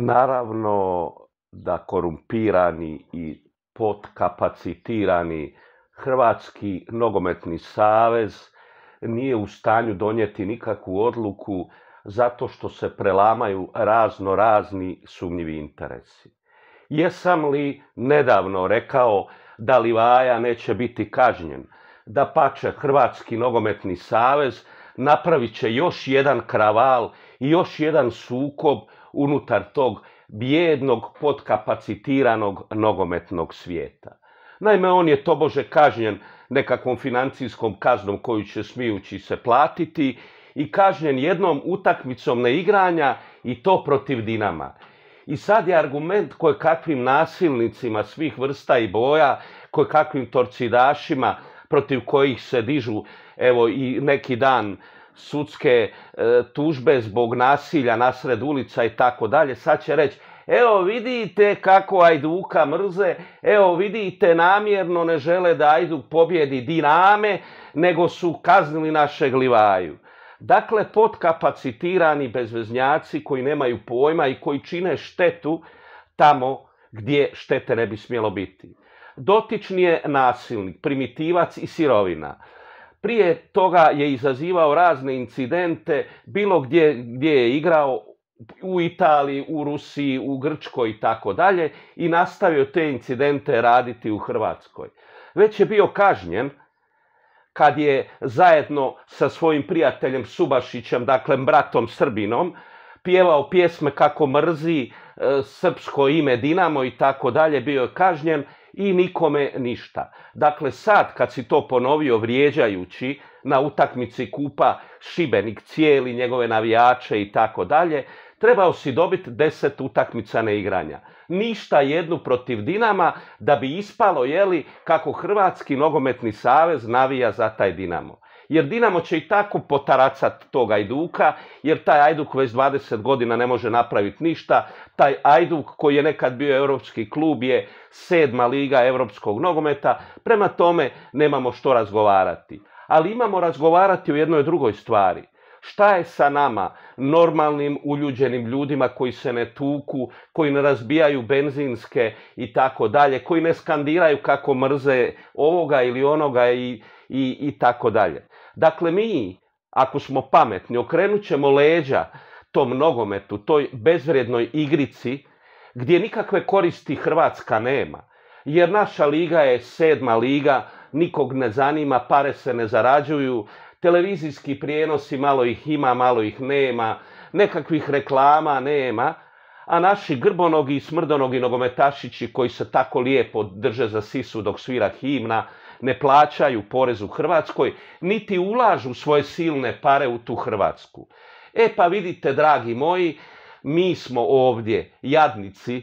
Naravno da korumpirani i potkapacitirani Hrvatski nogometni savez nije u stanju donijeti nikakvu odluku zato što se prelamaju razno razni sumnjivi interesi. Jesam li nedavno rekao da Livaja neće biti kažnjen? Da pače Hrvatski nogometni savez napravit će još jedan kraval još jedan sukob unutar tog bijednog podkapacitiranog nogometnog svijeta. Naime, on je tobože kažnjen nekakvom financijskom kaznom koju će smijući se platiti i kažnjen jednom utakmicom neigranja i to protiv Dinama. I sad je argument koje kakvim nasilnicima svih vrsta i boja, koje kakvim torcidašima protiv kojih se dižu evo i neki dan sudske e, tužbe zbog nasilja nasred ulica i tako dalje, sad će reći Evo vidite kako Ajduka mrze, evo vidite namjerno ne žele da Ajduk pobjedi Diname, nego su kaznili našeg Livaju. Dakle, podkapacitirani bezveznjaci koji nemaju pojma i koji čine štetu tamo gdje štete ne bi smjelo biti. Dotični je nasilnik, primitivac i sirovina. Prije toga je izazivao razne incidente, bilo gdje, gdje je igrao, u Italiji, u Rusiji, u Grčkoj i tako dalje i nastavio te incidente raditi u Hrvatskoj. Već je bio kažnjen kad je zajedno sa svojim prijateljem Subašićem, dakle bratom Srbinom, pjevao pjesme kako mrzi e, srpsko ime Dinamo i tako dalje, bio je kažnjen i nikome ništa. Dakle, sad kad si to ponovio vrijeđajući na utakmici kupa Šibenik cijeli, njegove navijače i tako dalje, trebao si dobiti deset utakmica neigranja. Ništa jednu protiv Dinama da bi ispalo, jeli, kako Hrvatski nogometni savez navija za taj Dinamo jer Dinamo će i tako potaracat tog Ajduka, jer taj Ajduk već 20 godina ne može napraviti ništa. Taj Ajduk koji je nekad bio europski klub je sedma liga europskog nogometa, prema tome nemamo što razgovarati. Ali imamo razgovarati o jednoj drugoj stvari. Šta je sa nama, normalnim, uljuđenim ljudima koji se ne tuku, koji ne razbijaju benzinske i tako dalje, koji ne skandiraju kako mrze ovoga ili onoga i, i tako dalje. Dakle, mi, ako smo pametni, okrenut ćemo leđa tom nogometu, toj bezvrijednoj igrici, gdje nikakve koristi Hrvatska nema. Jer naša liga je sedma liga, nikog ne zanima, pare se ne zarađuju, televizijski prijenosi malo ih ima, malo ih nema, nekakvih reklama nema, a naši grbonogi i smrdonogi nogometašići koji se tako lijepo drže za sisu dok svira himna, ne plaćaju porez u Hrvatskoj, niti ulažu svoje silne pare u tu Hrvatsku. E pa vidite, dragi moji, mi smo ovdje jadnici,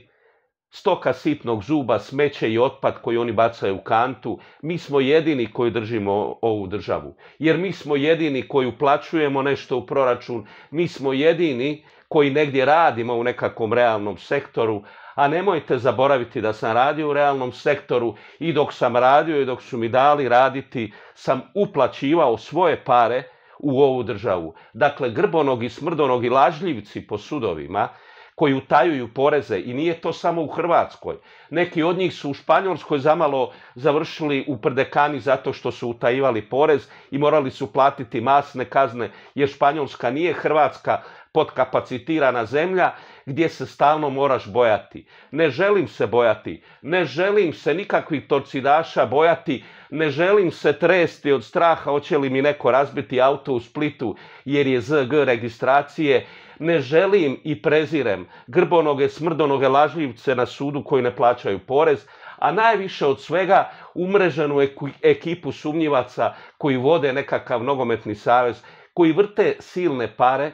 stoka sitnog zuba, smeće i otpad koji oni bacaju u kantu, mi smo jedini koji držimo ovu državu. Jer mi smo jedini koji uplaćujemo nešto u proračun, mi smo jedini koji negdje radimo u nekakvom realnom sektoru, a nemojte zaboraviti da sam radio u realnom sektoru i dok sam radio i dok su mi dali raditi, sam uplaćivao svoje pare u ovu državu. Dakle, grbonog i smrdonog i lažljivci po sudovima koji utajuju poreze i nije to samo u Hrvatskoj. Neki od njih su u Španjolskoj zamalo završili u prdekani zato što su utajivali porez i morali su platiti masne kazne jer Španjolska nije Hrvatska podkapacitirana zemlja gdje se stalno moraš bojati. Ne želim se bojati, ne želim se nikakvih torcidaša bojati, ne želim se tresti od straha hoće li mi neko razbiti auto u Splitu jer je ZG registracije ne želim i prezirem grbonoge, smrdonoge, lažljivce na sudu koji ne plaćaju porez, a najviše od svega umreženu ekipu sumnjivaca koji vode nekakav nogometni savez, koji vrte silne pare,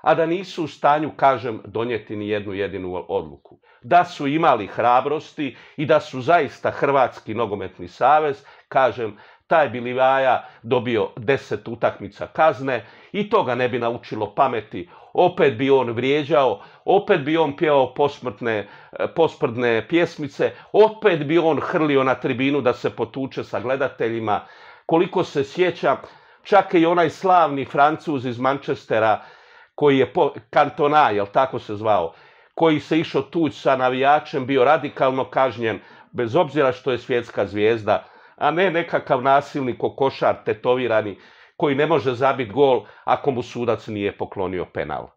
a da nisu u stanju, kažem, donijeti ni jednu jedinu odluku. Da su imali hrabrosti i da su zaista Hrvatski nogometni savez, kažem, taj bi Livaja dobio deset utakmica kazne i to ga ne bi naučilo pameti opet bi on vrijeđao, opet bi on pjevao posmrtne, e, posmrdne pjesmice, opet bi on hrlio na tribinu da se potuče sa gledateljima. Koliko se sjeća, čak i onaj slavni Francuz iz Manchestera, koji je po, kantona, jel tako se zvao, koji se išao tuć sa navijačem, bio radikalno kažnjen, bez obzira što je svjetska zvijezda, a ne nekakav nasilnik, kokošar, tetovirani, koji ne može zabiti gol ako mu sudac nije poklonio penal.